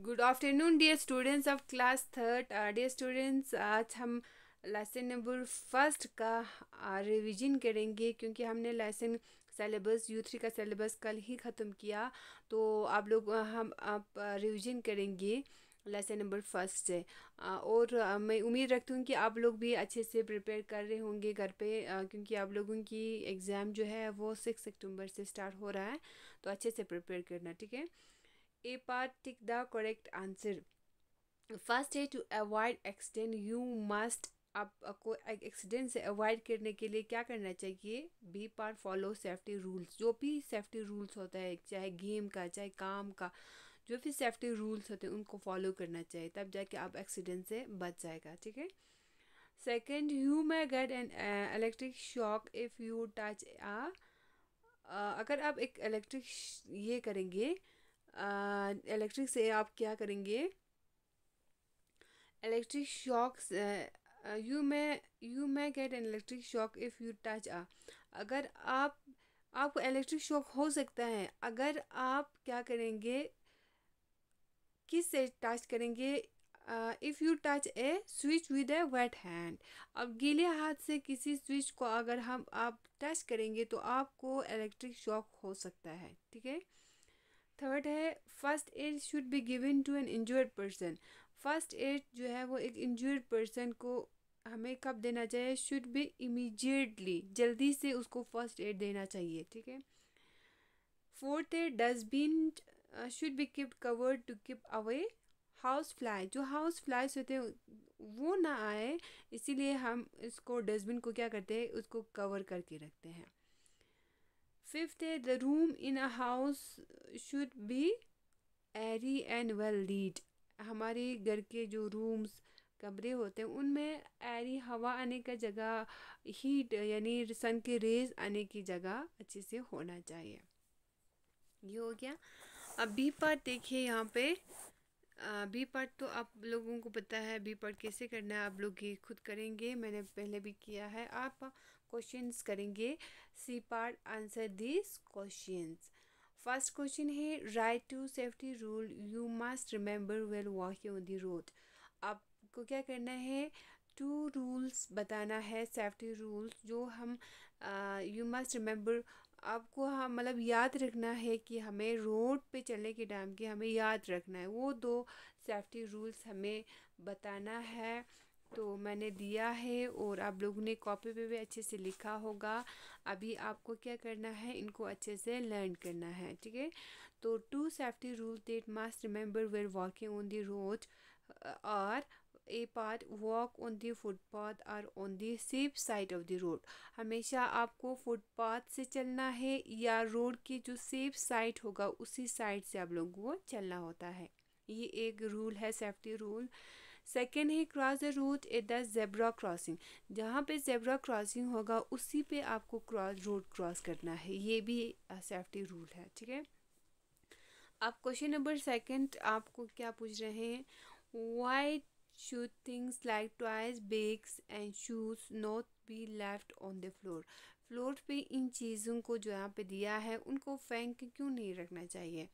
Good afternoon dear students of class third dear students आज हम lesson number first का revision uh, करेंगे क्योंकि हमने लेसन सेलेबस यू थ्री का सेलेबस कल ही ख़त्म किया तो आप लोग uh, हम आप रिवीजन uh, करेंगे लेसन नंबर फर्स्ट से और मैं उम्मीद रखती हूँ कि आप लोग भी अच्छे से प्रिपेयर कर रहे होंगे घर पे क्योंकि आप लोगों की एग्ज़ाम जो है वो सिक्स अक्टूबर से स्टार्ट हो रहा है तो अच्छे से प्रिपेयर करना ठीक है A part tick the correct answer. First है to avoid accident you must आप आपको एक्सीडेंट से अवॉइड करने के लिए क्या करना चाहिए बी पार फॉलो सेफ्टी रूल्स जो भी सेफ्टी रूल्स होता है चाहे गेम का चाहे काम का जो भी सेफ्टी रूल्स होते हैं उनको फॉलो करना चाहिए तब जाके आप एक्सीडेंट से बच जाएगा ठीक है second you may get an electric shock if you touch a अगर आप एक इलेक्ट्रिक ये करेंगे इलेक्ट्रिक से आप क्या करेंगे electric shock you may you may get an electric shock if you touch a अगर आप आपको इलेक्ट्रिक शॉक हो सकता है अगर आप क्या करेंगे किस से टच करेंगे if you touch a switch with a wet hand अब गीले हाथ से किसी स्विच को अगर हम आप टच करेंगे तो आपको इलेक्ट्रिक शॉक हो सकता है ठीक है थर्ड है first aid should be given to an injured person first aid जो है वो एक इंजर्ड पर्सन को हमें कब देना चाहिए शुड बी इमीजिएटली जल्दी से उसको फर्स्ट एड देना चाहिए ठीक है फोर्थ है dustbin should be kept covered to keep away house fly जो हाउस फ्लाइज होते हैं वो ना आए इसीलिए हम इसको डस्टबिन को क्या करते हैं उसको कवर करके रखते हैं fifth है the room in a house should be airy and well lit हमारे घर के जो rooms कमरे होते हैं उनमें एरी हवा आने का जगह हीट यानी सन के रेज आने की जगह अच्छे से होना चाहिए ये हो गया अब बी पार्ट देखिए यहाँ पे बी पार्ट तो आप लोगों को पता है बी पार्ट कैसे करना है आप लोग ये खुद करेंगे मैंने पहले भी किया है आप क्वेश्चंस करेंगे C part answer this questions first question है write two safety rule you must remember while walking on the road आपको क्या करना है टू रूल्स बताना है सेफ्टी रूल्स जो हम यू मस्ट रिमेंबर आपको हाँ मतलब याद रखना है कि हमें रोड पे चलने के टाइम की हमें याद रखना है वो दो सेफ्टी रूल्स हमें बताना है तो मैंने दिया है और आप लोगों ने कॉपी पे भी अच्छे से लिखा होगा अभी आपको क्या करना है इनको अच्छे से लर्न करना है ठीक है तो two safety rule that must remember where walking on the road और a path walk on the footpath or on the safe side of the road हमेशा आपको फुटपाथ से चलना है या रोड की जो सेफ साइड होगा उसी साइड से आप लोगों को चलना होता है ये एक रूल है सेफ्टी रूल सेकेंड है cross the route at the zebra crossing जहाँ पे जेब्रा क्रॉसिंग होगा उसी पे आपको क्रॉस रोड क्रॉस करना है ये भी सेफ्टी रूल है ठीक है अब क्वेश्चन नंबर सेकेंड आपको क्या पूछ रहे हैं why should things like toys bags and shoes not be left on the floor floor पे इन चीज़ों को जो यहाँ पे दिया है उनको फेंक क्यों नहीं रखना चाहिए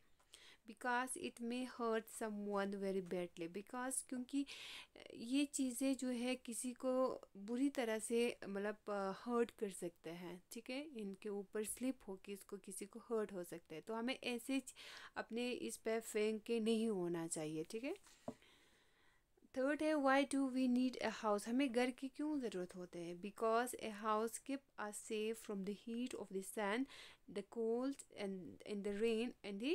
because it may hurt someone very badly because क्योंकि ये चीज़ें जो है किसी को बुरी तरह से मतलब हर्ट कर सकते हैं ठीक है इनके ऊपर स्लिप हो कि इसको किसी को हर्ट हो सकता है तो हमें ऐसे अपने इस पर फेंक के नहीं होना चाहिए ठीक है थर्ड है why do we need a house हमें घर की क्यों ज़रूरत होते हैं because a house keep our safe from the heat of the sun the cold and in the rain and the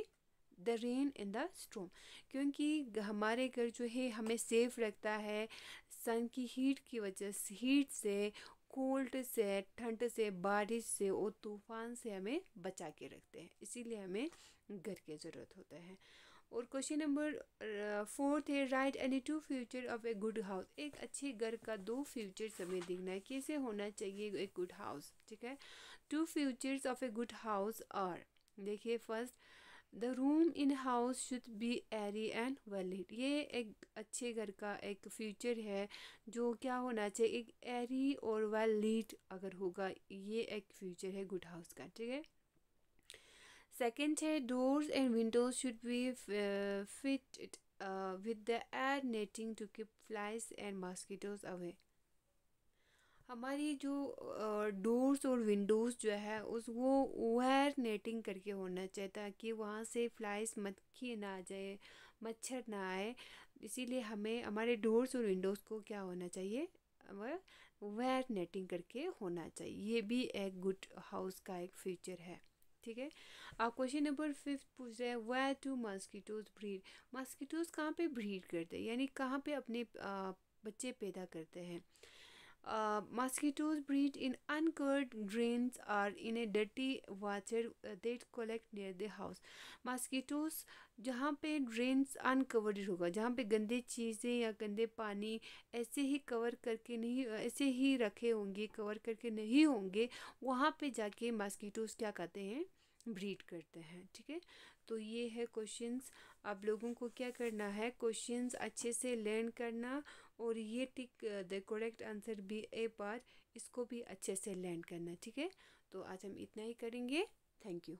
the rain in the storm क्योंकि हमारे घर जो है हमें सेफ रखता है सन की हीट की वजह से हीट से कोल्ड से ठंड से बारिश से और तूफान से हमें बचा के रखते हैं इसीलिए हमें घर की ज़रूरत होता है और क्वेश्चन नंबर फोर्थ है write any two future of a good house एक अच्छे घर का दो फ्यूचर्स हमें देखना है कैसे होना चाहिए एक गुड हाउस ठीक है two futures of a good house are देखिए first the room in house should be airy and valid ये एक अच्छे घर का एक फ्यूचर है जो क्या होना चाहिए एक एरी और वेल लीड अगर होगा ये एक फ्यूचर है गुड हाउस का ठीक है सेकेंड है doors and windows should be fit with the air netting to keep flies and mosquitoes away हमारी जो डोर्स और विंडोज़ जो है उस वो वायर नेटिंग करके होना चाहिए ताकि वहाँ से फ्लाइज मक्खी ना आ जाए मच्छर ना आए इसीलिए हमें हमारे डोर्स और विंडोज़ को क्या होना चाहिए वायर नेटिंग करके होना चाहिए ये भी एक गुड हाउस का एक फीचर है ठीक है आप क्वेश्चन नंबर फिफ्थ पूछ रहे हैं where do mosquitoes breed mosquitoes कहाँ पे ब्रीड करते हैं यानी कहाँ पे अपने आ, बच्चे पैदा करते हैं Uh, mosquitoes breed in uncured are or in a dirty water uh, that collect near the house. Mosquitoes जहाँ पे drains uncovered होगा जहाँ पे गंदे चीज़ें या गंदे पानी ऐसे ही कवर करके नहीं ऐसे ही रखे होंगे कवर करके नहीं होंगे वहाँ पे जाके मॉस्किटोज़ क्या कहते हैं ब्रीड करते हैं ठीक है तो ये है क्वेश्चंस आप लोगों को क्या करना है क्वेश्चंस अच्छे से लर्न करना और ये tick the correct answer B A पर इसको भी अच्छे से लैंड करना ठीक है तो आज हम इतना ही करेंगे थैंक यू